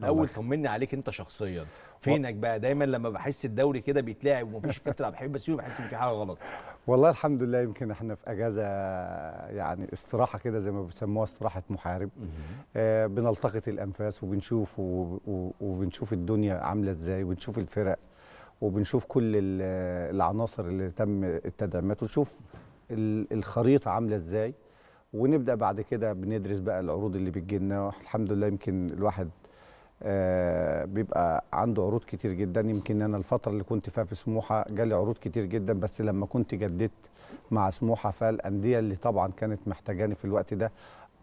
الاول طمني عليك انت شخصيا فينك بقى دايما لما بحس الدوري كده بيتلعب ومفيش كابتن عبد بس بسيوني بحس ان في حاجه غلط والله الحمد لله يمكن احنا في اجازه يعني استراحه كده زي ما بيسموها استراحه محارب آه بنلتقط الانفاس وبنشوف وبنشوف الدنيا عامله ازاي وبنشوف الفرق وبنشوف كل العناصر اللي تم التدعيمات ونشوف الخريطه عامله ازاي ونبدا بعد كده بندرس بقى العروض اللي بتجي لنا الحمد لله يمكن الواحد آه، بيبقى عنده عروض كتير جدا يمكن انا الفتره اللي كنت فيها في سموحه جالي عروض كتير جدا بس لما كنت جددت مع سموحه فالانديه اللي طبعا كانت محتاجاني في الوقت ده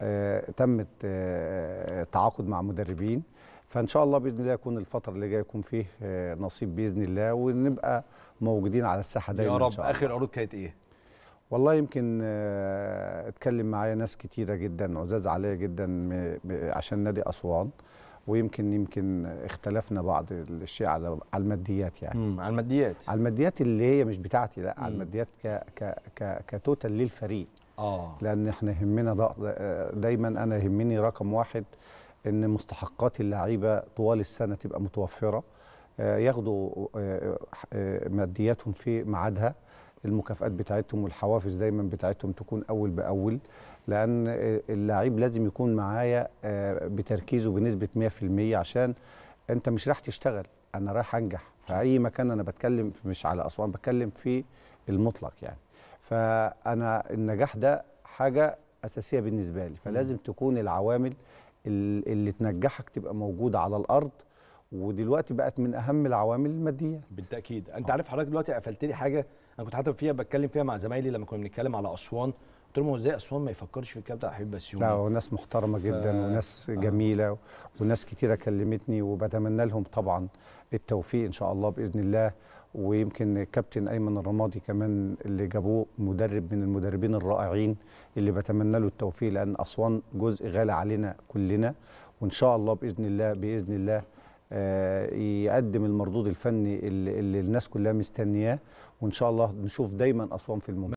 آه، تمت التعاقد آه، مع مدربين فان شاء الله باذن الله يكون الفتره اللي جايه يكون فيه نصيب باذن الله ونبقى موجودين على الساحه دايما يا رب إن شاء الله. اخر عروض كانت ايه والله يمكن اتكلم معايا ناس كتيره جدا عزاز عليا جدا عشان نادي اسوان ويمكن يمكن اختلفنا بعض الشيء على على الماديات يعني مم. على الماديات على الماديات اللي هي مش بتاعتي لا مم. على الماديات ك ك ك كتوتال للفريق اه لان احنا يهمنا آه، دايما انا يهمني رقم واحد ان مستحقات اللعيبه طوال السنه تبقى متوفره آه، ياخدوا آه، مادياتهم في ميعادها المكافآت بتاعتهم والحوافز دايما بتاعتهم تكون اول باول لان اللعيب لازم يكون معايا آه، بتركيزه بنسبه 100% عشان انت مش رايح تشتغل انا رايح انجح في اي مكان انا بتكلم مش على اسوان بتكلم في المطلق يعني فانا النجاح ده حاجه اساسيه بالنسبه لي فلازم تكون العوامل اللي تنجحك تبقى موجوده على الارض ودلوقتي بقت من اهم العوامل الماديه بالتاكيد انت عارف حضرتك دلوقتي قفلت لي حاجه انا كنت حتى فيها بتكلم فيها مع زمايلي لما كنا بنتكلم على اسوان قلت لهم هو ازاي اسوان ما يفكرش في الكابتن حبيب بسيوني لا هو ناس محترمه جدا وناس وناس آه. جميله وناس كتيره كلمتني وبتمنى لهم طبعا التوفيق ان شاء الله باذن الله ويمكن كابتن ايمن الرمادي كمان اللي جابوه مدرب من المدربين الرائعين اللي بتمنى له التوفيق لان اسوان جزء غالي علينا كلنا وان شاء الله باذن الله باذن الله آه، يقدم المردود الفني اللي, اللي الناس كلها مستنياه وان شاء الله نشوف دايما اسوان في الممتاز